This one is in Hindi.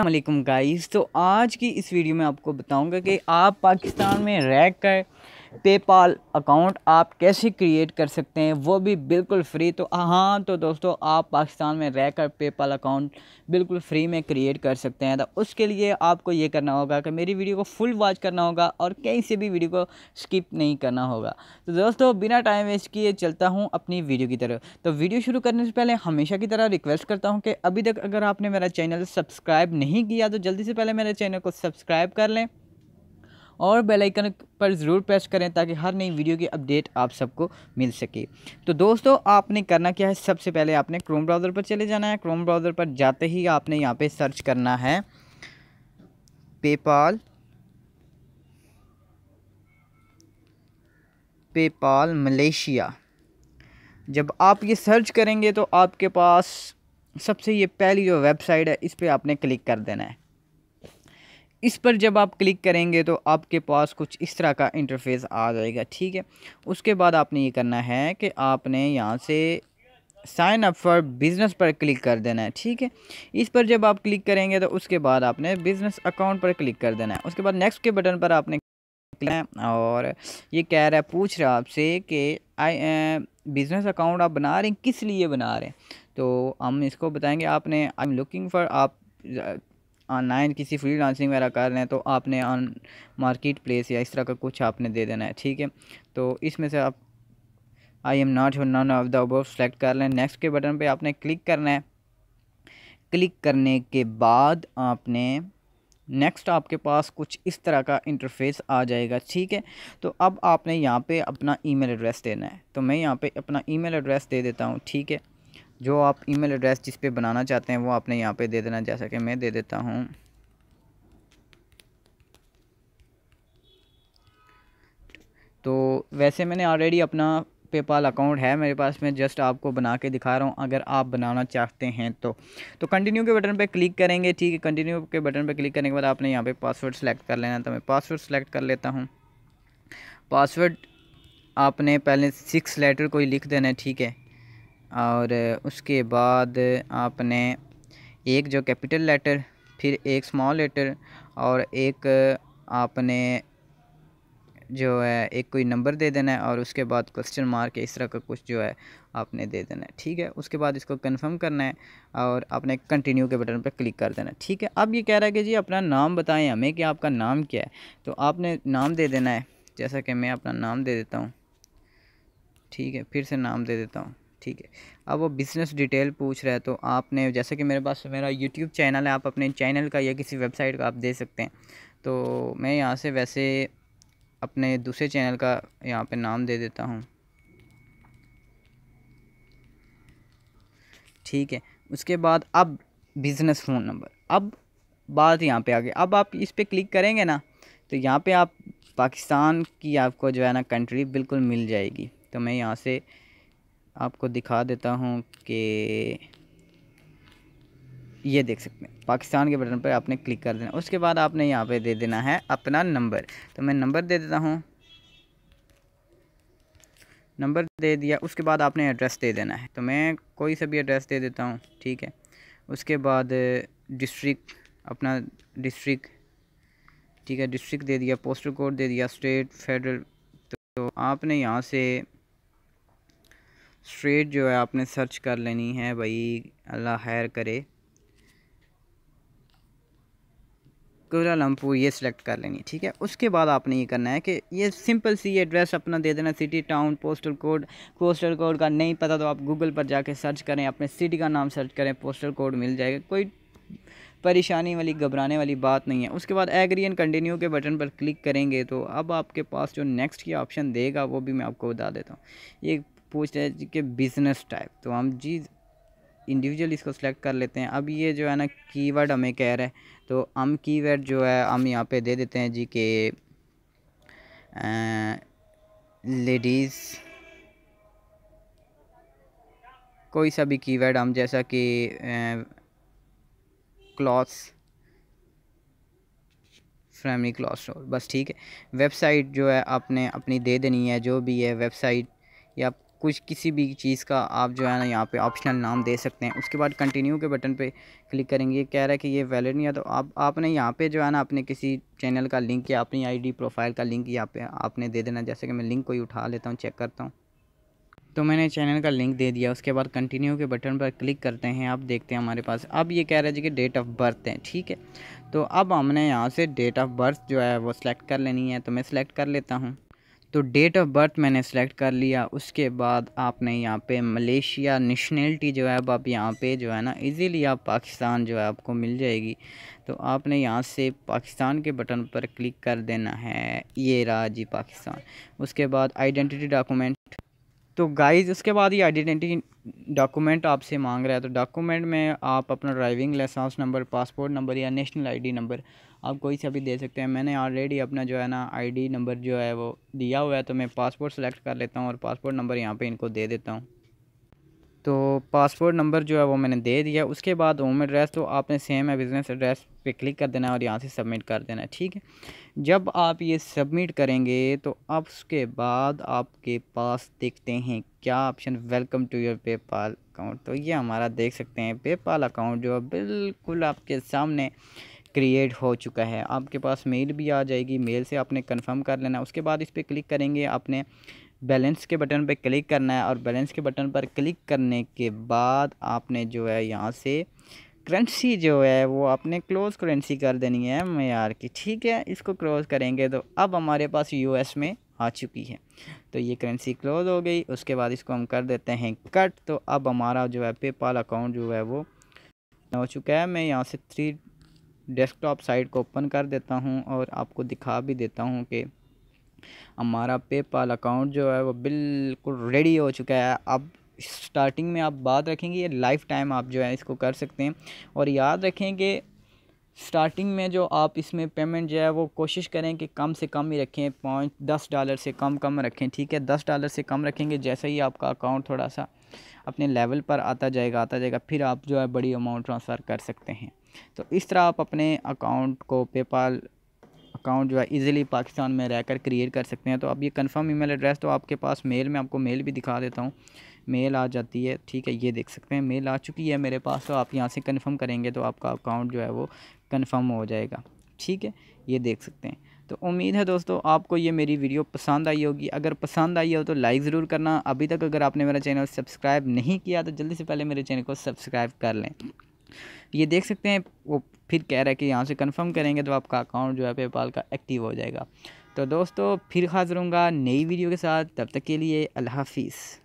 अल्लाम गाइस तो आज की इस वीडियो में आपको बताऊंगा कि आप पाकिस्तान में रह कर पेपाल अकाउंट आप कैसे क्रिएट कर सकते हैं वो भी बिल्कुल फ्री तो हाँ तो दोस्तों आप पाकिस्तान में रहकर पेपाल अकाउंट बिल्कुल फ्री में क्रिएट कर सकते हैं तो उसके लिए आपको ये करना होगा कि मेरी वीडियो को फुल वॉच करना होगा और कहीं से भी वीडियो को स्किप नहीं करना होगा तो दोस्तों बिना टाइम वेस्ट किए चलता हूँ अपनी वीडियो की तरफ तो वीडियो शुरू करने से पहले हमेशा की तरह रिक्वेस्ट करता हूँ कि अभी तक अगर आपने मेरा चैनल सब्सक्राइब नहीं किया तो जल्दी से पहले मेरे चैनल को सब्सक्राइब कर लें और बेल आइकन पर ज़रूर प्रेस करें ताकि हर नई वीडियो की अपडेट आप सबको मिल सके तो दोस्तों आपने करना क्या है सबसे पहले आपने क्रोम ब्राउज़र पर चले जाना है क्रोम ब्राउज़र पर जाते ही आपने यहाँ पर सर्च करना है पेपाल पेपाल मलेशिया जब आप ये सर्च करेंगे तो आपके पास सबसे ये पहली जो वेबसाइट है इस पर आपने क्लिक कर देना है इस पर जब आप क्लिक करेंगे तो आपके पास कुछ इस तरह का इंटरफेस आ जाएगा ठीक है उसके बाद आपने ये करना है कि आपने यहाँ से साइन अप फॉर बिज़नेस पर क्लिक कर देना है ठीक है इस पर जब आप क्लिक करेंगे तो उसके बाद आपने बिज़नेस अकाउंट पर क्लिक कर देना है उसके बाद नेक्स्ट के बटन पर आपने और ये कह रहा है पूछ रहा है आपसे कि आई बिज़नेस अकाउंट आप बना रहे हैं किस लिए बना रहे हैं तो हम इसको बताएंगे आपने आई एम लुकिंग फॉर आप ऑनलाइन किसी फ्री लांसिंग वगैरह कर रहे हैं तो आपने ऑन मार्केट प्लेस या इस तरह का कुछ आपने दे देना है ठीक है तो इसमें से आप I am not your none of the above select कर लें नेक्स्ट के बटन पे आपने क्लिक करना है क्लिक करने के बाद आपने नेक्स्ट आपके पास कुछ इस तरह का इंटरफेस आ जाएगा ठीक है तो अब आपने यहाँ पे अपना ईमेल एड्रेस देना है तो मैं यहाँ पे अपना ईमेल एड्रेस दे देता हूँ ठीक है जो आप ईमेल एड्रेस जिस पे बनाना चाहते हैं वो आपने यहाँ पे दे देना जैसा कि मैं दे देता हूँ तो वैसे मैंने ऑलरेडी अपना पेपाल अकाउंट है मेरे पास मैं जस्ट आपको बना के दिखा रहा हूँ अगर आप बनाना चाहते हैं तो तो कंटिन्यू के बटन पे क्लिक करेंगे ठीक है कंटिन्यू के बटन पे क्लिक करने के बाद आपने यहाँ पे पासवर्ड सेलेक्ट कर लेना तो मैं पासवर्ड सेलेक्ट कर लेता हूँ पासवर्ड आपने पहले सिक्स लेटर कोई लिख देना है ठीक है और उसके बाद आपने एक जो कैपिटल लेटर फिर एक स्मॉल लेटर और एक आपने जो है एक कोई नंबर दे देना है और उसके बाद क्वेश्चन मार्क इस तरह का कुछ जो है आपने दे देना है ठीक है उसके बाद इसको कंफर्म करना है और आपने कंटिन्यू के बटन पर क्लिक कर देना है ठीक है अब ये कह रहा है कि जी अपना नाम बताएं हमें कि आपका नाम क्या है तो आपने नाम दे देना है जैसा कि मैं अपना नाम दे देता हूँ ठीक है फिर से नाम दे देता हूँ ठीक है अब वो बिज़नेस डिटेल पूछ रहा है तो आपने जैसे कि मेरे पास मेरा यूट्यूब चैनल है आप अपने चैनल का या किसी वेबसाइट का आप दे सकते हैं तो मैं यहाँ से वैसे अपने दूसरे चैनल का यहाँ पे नाम दे देता हूँ ठीक है उसके बाद अब बिज़नेस फ़ोन नंबर अब बात यहाँ पे आ गई अब आप इस पर क्लिक करेंगे ना तो यहाँ पे आप पाकिस्तान की आपको जो है ना कंट्री बिल्कुल मिल जाएगी तो मैं यहाँ से आपको दिखा देता हूँ कि ये देख सकते हैं पाकिस्तान के बटन पर आपने क्लिक कर देना उसके बाद आपने यहाँ पे दे देना है अपना नंबर तो मैं नंबर दे देता हूँ नंबर दे दिया उसके बाद आपने एड्रेस दे देना है तो मैं कोई सा भी एड्रेस दे देता हूँ ठीक है उसके बाद डिस्ट्रिक्ट अपना डिस्ट्रिक्ट ठीक है डिस्ट्रिक्ट दे दिया पोस्टल कोड दे दिया स्टेट फेडरल तो आपने यहाँ से स्ट्रेट जो है आपने सर्च कर लेनी है भाई अल्लाह हैर करे कोलालमपुर ये सिलेक्ट कर लेनी ठीक है उसके बाद आपने ये करना है कि ये सिंपल सी एड्रेस अपना दे देना city town postal code postal code का नहीं पता तो आप गूगल पर जाके सर्च करें अपने सिटी का नाम सर्च करें पोस्टल कोड मिल जाएगा कोई परेशानी वाली घबराने वाली बात नहीं है उसके बाद एग्री एंड कंटिन्यू के बटन पर क्लिक करेंगे तो अब आपके पास जो नेक्स्ट की ऑप्शन देगा वो भी मैं आपको बता देता हूँ ये पूछ रहे हैं कि बिजनेस टाइप तो हम जी इंडिविजुअल इसको सेलेक्ट कर लेते हैं अब ये जो है ना कीवर्ड हमें कह रहा है तो हम कीवर्ड जो है हम यहाँ पे दे देते हैं जी के लेडीज़ कोई सा भी कीवर्ड हम जैसा कि क्लॉथ्स फैमिली क्लॉथ स्टोर बस ठीक है वेबसाइट जो है आपने अपनी दे देनी है जो भी है वेबसाइट या कुछ किसी भी चीज़ का आप जो है ना यहाँ पे ऑप्शनल नाम दे सकते हैं उसके बाद कंटिन्यू के बटन पे क्लिक करेंगे कह रहा है कि ये वैलिड नहीं है तो आप आपने यहाँ पे जो है ना अपने किसी चैनल का लिंक या अपनी आईडी प्रोफाइल का लिंक यहाँ पे आपने दे देना जैसे कि मैं लिंक कोई उठा लेता हूँ चेक करता हूँ तो मैंने चैनल का लिंक दे दिया उसके बाद कंटिन्यू के बटन पर क्लिक करते हैं आप देखते हैं हमारे पास अब ये कह रहे हैं कि डेट ऑफ बर्थ है ठीक है तो अब हमने यहाँ से डेट ऑफ बर्थ जो है वो सिलेक्ट कर लेनी है तो मैं सिलेक्ट कर लेता हूँ तो डेट ऑफ बर्थ मैंने सेलेक्ट कर लिया उसके बाद आपने यहाँ पे मलेशिया नेशनलिटी जो है अब आप यहाँ पे जो है ना इजीली आप पाकिस्तान जो है आपको मिल जाएगी तो आपने यहाँ से पाकिस्तान के बटन पर क्लिक कर देना है ये रहा जी पाकिस्तान उसके बाद आइडेंटिटी डॉक्यूमेंट तो गाइज उसके बाद ये आइडेंटिटी डॉक्यूमेंट आपसे मांग रहा है तो डॉक्यूमेंट में आप अपना driving licence number passport number या नेशनल आईडी नंबर आप कोई सा भी दे सकते हैं मैंने ऑलरेडी अपना जो है ना आईडी नंबर जो है वो दिया हुआ है तो मैं पासपोर्ट सेलेक्ट कर लेता हूँ और पासपोर्ट नंबर यहाँ पे इनको दे देता हूँ तो पासपोर्ट नंबर जो है वो मैंने दे दिया उसके बाद होम एड्रेस तो आपने सेम है बिज़नेस एड्रेस पे क्लिक कर देना है और यहाँ से सबमिट कर देना है ठीक है जब आप ये सबमिट करेंगे तो अब उसके बाद आपके पास देखते हैं क्या option welcome to your PayPal account तो ये हमारा देख सकते हैं पेपाल अकाउंट जो बिल्कुल आपके सामने क्रिएट हो चुका है आपके पास मेल भी आ जाएगी मेल से आपने कन्फर्म कर लेना उसके बाद इस पर क्लिक करेंगे आपने बैलेंस के बटन पर क्लिक करना है और बैलेंस के बटन पर क्लिक करने के बाद आपने जो है यहाँ से करेंसी जो है वो आपने क्लोज़ करेंसी कर देनी है मैार की ठीक है इसको क्लोज़ करेंगे तो अब हमारे पास यू में आ चुकी है तो ये करेंसी क्लोज़ हो गई उसके बाद इसको हम कर देते हैं कट तो अब हमारा जो है पेपाल अकाउंट जो है वो हो चुका है मैं यहाँ से थ्री डेस्कटॉप साइट को ओपन कर देता हूँ और आपको दिखा भी देता हूँ कि हमारा पेपाल अकाउंट जो है वो बिल्कुल रेडी हो चुका है अब स्टार्टिंग में आप बात रखेंगे ये लाइफ टाइम आप जो है इसको कर सकते हैं और याद रखें कि स्टार्टिंग में जो आप इसमें पेमेंट जो है वो कोशिश करें कि कम से कम ही रखें पॉइंट दस डॉलर से कम कम रखें ठीक है दस डॉलर से कम रखेंगे जैसे ही आपका अकाउंट थोड़ा सा अपने लेवल पर आता जाएगा आता जाएगा फिर आप जो है बड़ी अमाउंट ट्रांसफ़र कर सकते हैं तो इस तरह आप अपने अकाउंट को पेपाल अकाउंट जो है इजीली पाकिस्तान में रहकर क्रिएट कर सकते हैं तो अब ये कंफर्म ईमेल एड्रेस तो आपके पास मेल में आपको मेल भी दिखा देता हूँ मेल आ जाती है ठीक है ये देख सकते हैं मेल आ चुकी है मेरे पास तो आप यहाँ से कन्फर्म करेंगे तो आपका अकाउंट जो है वो कन्फर्म हो जाएगा ठीक है ये देख सकते हैं तो उम्मीद है दोस्तों आपको ये मेरी वीडियो पसंद आई होगी अगर पसंद आई हो तो लाइक ज़रूर करना अभी तक अगर आपने मेरा चैनल सब्सक्राइब नहीं किया तो जल्दी से पहले मेरे चैनल को सब्सक्राइब कर लें ये देख सकते हैं वो फिर कह रहा है कि यहाँ से कंफर्म करेंगे तो आपका अकाउंट जो है पेपाल का एक्टिव हो जाएगा तो दोस्तों फिर हाजिर हूँगा नई वीडियो के साथ तब तक के लिए अल्लाह हाफिज़